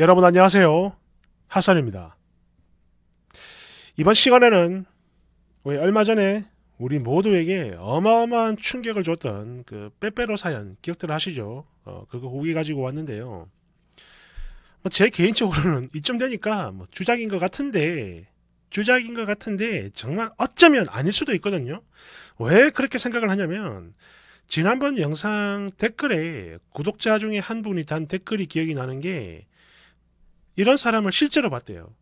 여러분 안녕하세요. 하산입니다. 이번 시간에는 우 얼마 전에 우리 모두에게 어마어마한 충격을 줬던 그 빼빼로 사연 기억들 하시죠? 어, 그거 후기 가지고 왔는데요. 뭐제 개인적으로는 이쯤 되니까 뭐 주작인 것 같은데 주작인 것 같은데 정말 어쩌면 아닐 수도 있거든요. 왜 그렇게 생각을 하냐면 지난번 영상 댓글에 구독자 중에 한 분이 단 댓글이 기억이 나는 게 이런 사람을 실제로 봤대요.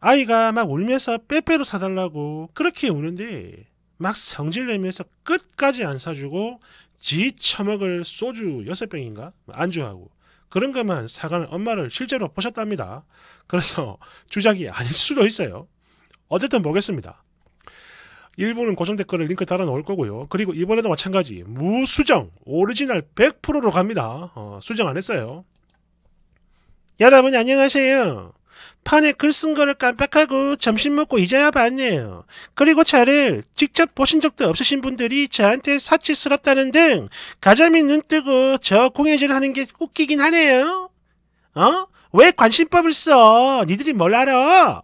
아이가 막 울면서 빼빼로 사달라고 그렇게 우는데 막 성질 내면서 끝까지 안 사주고 지 처먹을 소주 여섯 병인가 안주하고 그런 것만 사가는 엄마를 실제로 보셨답니다. 그래서 주작이 아닐 수도 있어요. 어쨌든 보겠습니다. 일부는 고정 댓글을 링크 달아 놓을 거고요. 그리고 이번에도 마찬가지 무수정 오리지널 100%로 갑니다. 어, 수정 안 했어요. 여러분 안녕하세요. 판에 글 쓴 거를 깜빡하고 점심 먹고 이제야 봤네요. 그리고 차를 직접 보신 적도 없으신 분들이 저한테 사치스럽다는 등 가자미 눈뜨고 저 공예질 하는 게 웃기긴 하네요. 어? 왜 관심법을 써? 니들이 뭘 알아?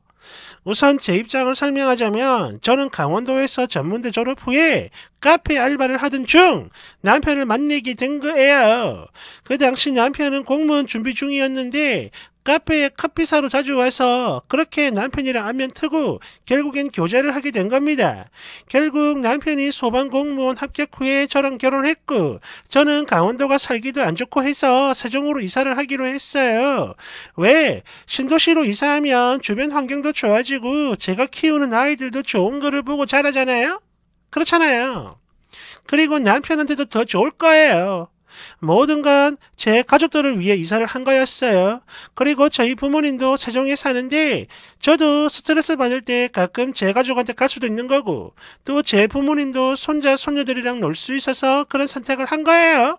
우선 제 입장을 설명하자면 저는 강원도에서 전문대 졸업 후에 카페 알바를 하던 중 남편을 만나게 된 거예요. 그 당시 남편은 공무원 준비 중이었는데 카페에 커피사러 자주 와서 그렇게 남편이랑 안면 트고 결국엔 교제를 하게 된 겁니다. 결국 남편이 소방공무원 합격 후에 저랑 결혼했고 저는 강원도가 살기도 안 좋고 해서 세종으로 이사를 하기로 했어요. 왜? 신도시로 이사하면 주변 환경도 좋아지고 제가 키우는 아이들도 좋은 거를 보고 자라잖아요? 그렇잖아요. 그리고 남편한테도 더 좋을 거예요. 뭐든간 제 가족들을 위해 이사를 한 거였어요. 그리고 저희 부모님도 세종에 사는데 저도 스트레스 받을 때 가끔 제 가족한테 갈 수도 있는 거고 또 제 부모님도 손자 손녀들이랑 놀 수 있어서 그런 선택을 한 거예요.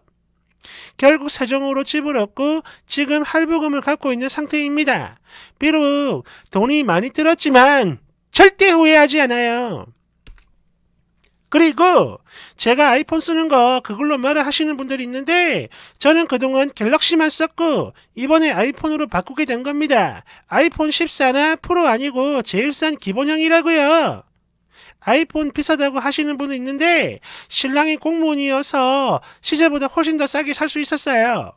결국 세종으로 집을 얻고 지금 할부금을 갖고 있는 상태입니다. 비록 돈이 많이 들었지만 절대 후회하지 않아요. 그리고 제가 아이폰 쓰는 거 그걸로 말을 하시는 분들이 있는데 저는 그동안 갤럭시만 썼고 이번에 아이폰으로 바꾸게 된 겁니다. 아이폰 14나 프로 아니고 제일 싼 기본형이라고요. 아이폰 비싸다고 하시는 분은 있는데 신랑이 공무원이어서 시세보다 훨씬 더 싸게 살 수 있었어요.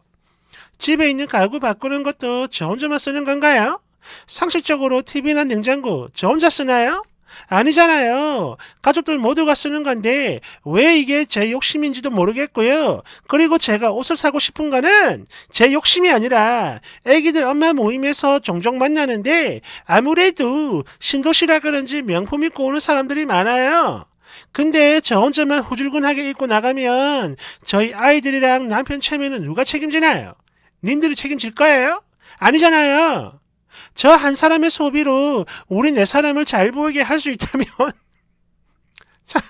집에 있는 가구 바꾸는 것도 저 혼자만 쓰는 건가요? 상식적으로 TV나 냉장고 저 혼자 쓰나요? 아니잖아요. 가족들 모두가 쓰는 건데 왜 이게 제 욕심인지도 모르겠고요. 그리고 제가 옷을 사고 싶은 거는 제 욕심이 아니라 애기들 엄마 모임에서 종종 만나는데 아무래도 신도시라 그런지 명품 입고 오는 사람들이 많아요. 근데 저 혼자만 후줄근하게 입고 나가면 저희 아이들이랑 남편 체면은 누가 책임지나요? 님들이 책임질 거예요? 아니잖아요. 저한 사람의 소비로 우리 네 사람을 잘 보이게 할 수 있다면 자,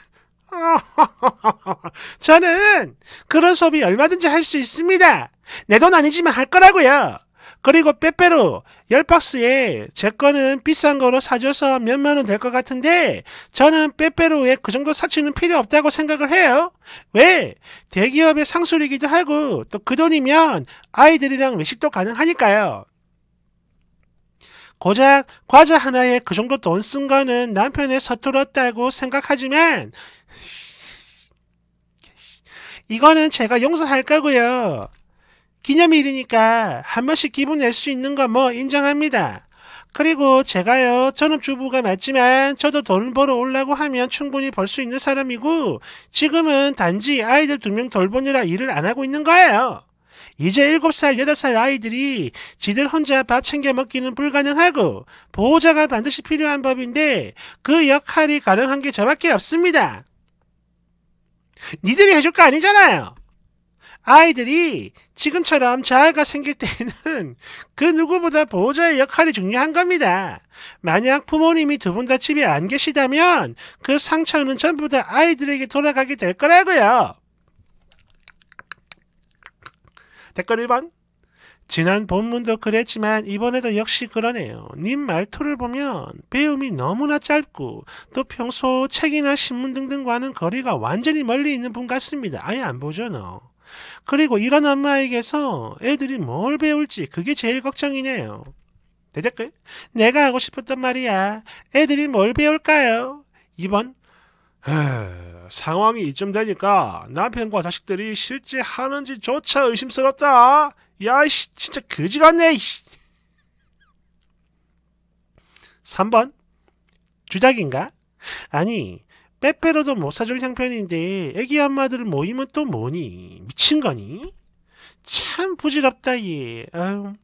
저는 그런 소비 얼마든지 할 수 있습니다. 내 돈 아니지만 할 거라고요. 그리고 빼빼로 10박스에 제 거는 비싼 거로 사줘서 몇 만 원 될 것 같은데 저는 빼빼로에 그 정도 사치는 필요 없다고 생각을 해요. 왜? 대기업의 상술이기도 하고 또 그 돈이면 아이들이랑 외식도 가능하니까요. 고작 과자 하나에 그 정도 돈 쓴 거는 남편의 서툴었다고 생각하지만 이거는 제가 용서할 거고요. 기념일이니까 한 번씩 기분 낼 수 있는 거 뭐 인정합니다. 그리고 제가요 전업주부가 맞지만 저도 돈 벌어 올라고 하면 충분히 벌 수 있는 사람이고 지금은 단지 아이들 두 명 돌보느라 일을 안 하고 있는 거예요. 이제 7살, 8살 아이들이 지들 혼자 밥 챙겨 먹기는 불가능하고 보호자가 반드시 필요한 법인데 그 역할이 가능한 게 저밖에 없습니다. 니들이 해줄 거 아니잖아요. 아이들이 지금처럼 자아가 생길 때는 그 누구보다 보호자의 역할이 중요한 겁니다. 만약 부모님이 두 분 다 집에 안 계시다면 그 상처는 전부 다 아이들에게 돌아가게 될 거라고요. 댓글 1번 지난 본문도 그랬지만 이번에도 역시 그러네요. 님 말투를 보면 배움이 너무나 짧고 또 평소 책이나 신문 등등과는 거리가 완전히 멀리 있는 분 같습니다. 아예 안 보죠 너. 그리고 이런 엄마에게서 애들이 뭘 배울지 그게 제일 걱정이네요. 대댓글 내가 하고 싶었던 말이야. 애들이 뭘 배울까요? 2번 상황이 이쯤 되니까 남편과 자식들이 실제 하는지조차 의심스럽다. 야, 이 씨, 진짜 거지 같네. 3번 주작인가? 아니 빼빼로도 못 사줄 형편인데 애기 엄마들 모이면 또 뭐니? 미친 거니? 참 부질없다 얘. 아유,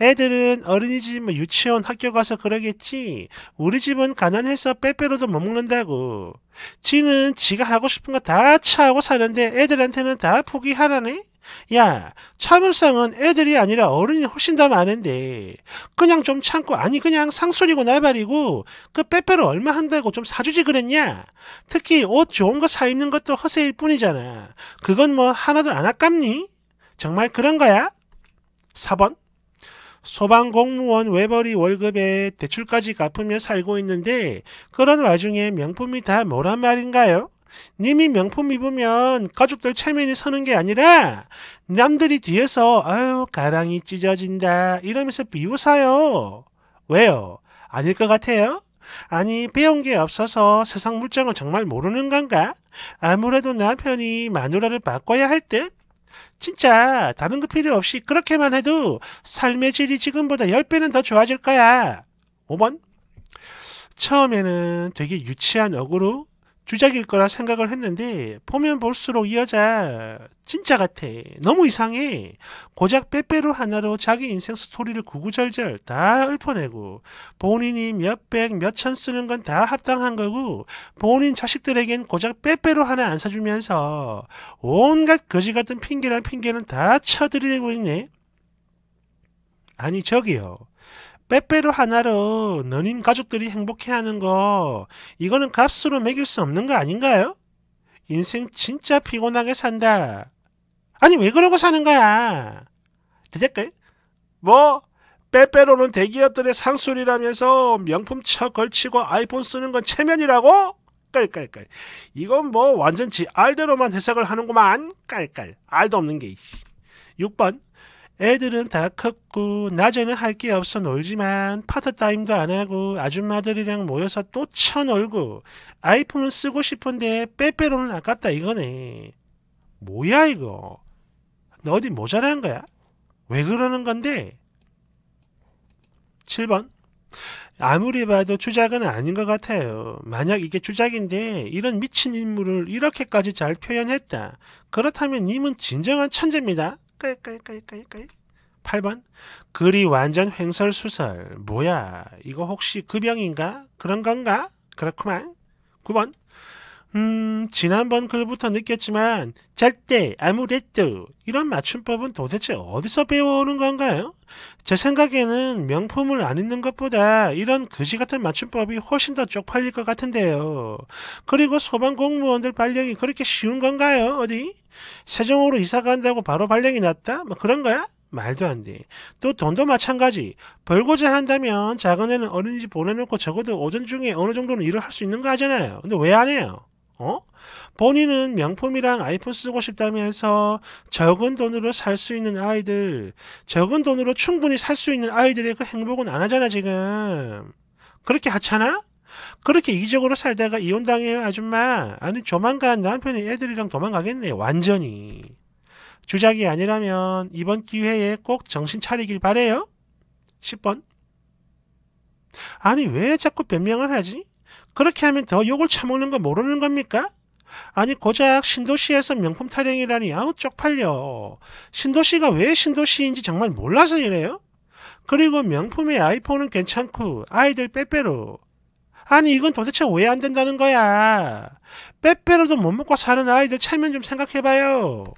애들은 어린이집 뭐 유치원 학교 가서 그러겠지. 우리 집은 가난해서 빼빼로도 못 먹는다고. 지는 지가 하고 싶은 거 다 차하고 사는데 애들한테는 다 포기하라네? 야, 참을성은 애들이 아니라 어른이 훨씬 더 많은데 그냥 좀 참고 아니 그냥 상술이고 나발이고 그 빼빼로 얼마 한다고 좀 사주지 그랬냐? 특히 옷 좋은 거 사 입는 것도 허세일 뿐이잖아. 그건 뭐 하나도 안 아깝니? 정말 그런 거야? 4번 소방공무원 외벌이 월급에 대출까지 갚으며 살고 있는데 그런 와중에 명품이 다 뭐란 말인가요? 님이 명품 입으면 가족들 체면이 서는 게 아니라 남들이 뒤에서 아유 가랑이 찢어진다 이러면서 비웃어요. 왜요? 아닐 것 같아요? 아니 배운 게 없어서 세상 물정을 정말 모르는 건가? 아무래도 남편이 마누라를 바꿔야 할 듯? 진짜 다른 거 필요 없이 그렇게만 해도 삶의 질이 지금보다 10배는 더 좋아질 거야. 5번 처음에는 되게 유치한 어으로 주작일 거라 생각을 했는데 보면 볼수록 이 여자 진짜 같아. 너무 이상해. 고작 빼빼로 하나로 자기 인생 스토리를 구구절절 다 읊어내고 본인이 몇백 몇천 쓰는 건 다 합당한 거고 본인 자식들에겐 고작 빼빼로 하나 안 사주면서 온갖 거지 같은 핑계란 핑계는 다 쳐들이고 있네. 아니 저기요. 빼빼로 하나로 너님 가족들이 행복해하는 거 이거는 값으로 매길 수 없는 거 아닌가요? 인생 진짜 피곤하게 산다. 아니 왜 그러고 사는 거야? 대댓글 뭐? 빼빼로는 대기업들의 상술이라면서 명품 차 걸치고 아이폰 쓰는 건 체면이라고? 깔깔깔 이건 뭐 완전 지 알대로만 해석을 하는구만 깔깔 알도 없는 게 6번 애들은 다 컸고 낮에는 할 게 없어 놀지만 파트타임도 안 하고 아줌마들이랑 모여서 또 쳐놀고 아이폰은 쓰고 싶은데 빼빼로는 아깝다 이거네. 뭐야 이거? 너 어디 모자란 거야? 왜 그러는 건데? 7번 아무리 봐도 주작은 아닌 것 같아요. 만약 이게 주작인데 이런 미친 인물을 이렇게까지 잘 표현했다. 그렇다면 님은 진정한 천재입니다. 끌끌끌끌끌 8번 글이 완전 횡설수설 뭐야 이거 혹시 급영인가 그런 건가 그렇구만 9번 음, 지난번 글부터 느꼈지만 절대 아무래도 이런 맞춤법은 도대체 어디서 배워오는 건가요? 제 생각에는 명품을 안 입는 것보다 이런 그지 같은 맞춤법이 훨씬 더 쪽팔릴 것 같은데요. 그리고 소방 공무원들 발령이 그렇게 쉬운 건가요? 어디? 세종으로 이사 간다고 바로 발령이 났다? 뭐 그런 거야? 말도 안 돼. 또 돈도 마찬가지. 벌고자 한다면 작은 애는 어린이집 보내놓고 적어도 오전 중에 어느 정도는 일을 할 수 있는 거 하잖아요. 근데 왜 안 해요? 어? 본인은 명품이랑 아이폰 쓰고 싶다면서 적은 돈으로 살 수 있는 아이들, 적은 돈으로 충분히 살 수 있는 아이들의 그 행복은 안 하잖아, 지금. 그렇게 하잖아? 그렇게 이기적으로 살다가 이혼당해요, 아줌마. 아니, 조만간 남편이 애들이랑 도망가겠네, 완전히. 주작이 아니라면 이번 기회에 꼭 정신 차리길 바래요. 10번. 아니, 왜 자꾸 변명을 하지? 그렇게 하면 더 욕을 처먹는 거 모르는 겁니까? 아니 고작 신도시에서 명품 타령이라니 아우 쪽팔려. 신도시가 왜 신도시인지 정말 몰라서 이래요? 그리고 명품의 아이폰은 괜찮고 아이들 빼빼로. 아니 이건 도대체 왜 안 된다는 거야? 빼빼로도 못 먹고 사는 아이들 체면 좀 생각해봐요.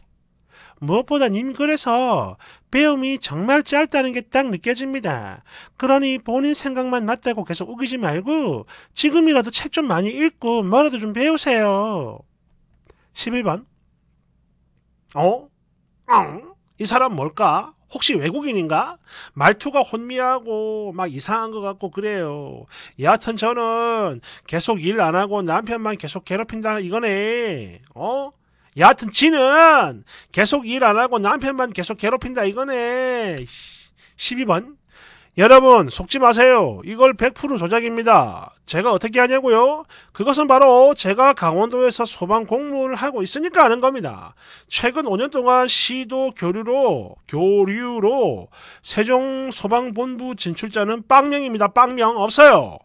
무엇보다 님 글에서 배움이 정말 짧다는 게 딱 느껴집니다. 그러니 본인 생각만 맞다고 계속 우기지 말고 지금이라도 책 좀 많이 읽고 뭐라도 좀 배우세요. 11번 어? 엉? 이 사람 뭘까? 혹시 외국인인가? 말투가 혼미하고 막 이상한 것 같고 그래요. 여하튼 저는 계속 일 안 하고 남편만 계속 괴롭힌다 이거네. 어? 여하튼 지는 계속 일 안하고 남편만 계속 괴롭힌다 이거네 12번 여러분 속지 마세요. 이걸 100% 조작입니다. 제가 어떻게 하냐고요? 그것은 바로 제가 강원도에서 소방 공무원을 하고 있으니까 아는 겁니다. 최근 5년 동안 시도 교류로 교류로 세종 소방본부 진출자는 빵명입니다. 빵명 없어요.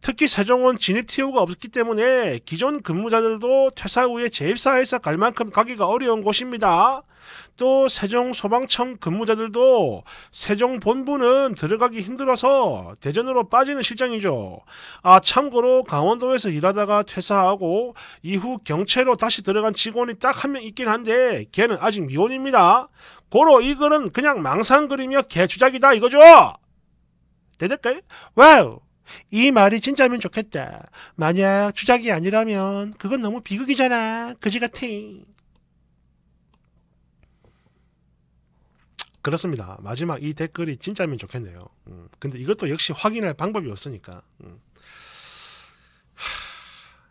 특히 세종은 진입 TO가 없기 때문에 기존 근무자들도 퇴사 후에 재입사해서 갈 만큼 가기가 어려운 곳입니다. 또 세종 소방청 근무자들도 세종 본부는 들어가기 힘들어서 대전으로 빠지는 실정이죠. 아 참고로 강원도에서 일하다가 퇴사하고 이후 경찰로 다시 들어간 직원이 딱 한 명 있긴 한데 걔는 아직 미혼입니다. 고로 이 글은 그냥 망상그리며 개주작이다 이거죠. 대댓글 와우 이 말이 진짜면 좋겠다. 만약 주작이 아니라면 그건 너무 비극이잖아. 그지 같은. 그렇습니다. 마지막 이 댓글이 진짜면 좋겠네요. 음, 근데 이것도 역시 확인할 방법이 없으니까. 음.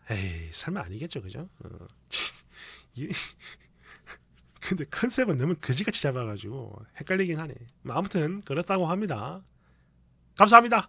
하, 에이, 설마 아니겠죠, 그죠? 어. 근데 컨셉은 너무 그지같이 잡아가지고 헷갈리긴 하네. 뭐 아무튼 그렇다고 합니다. 감사합니다.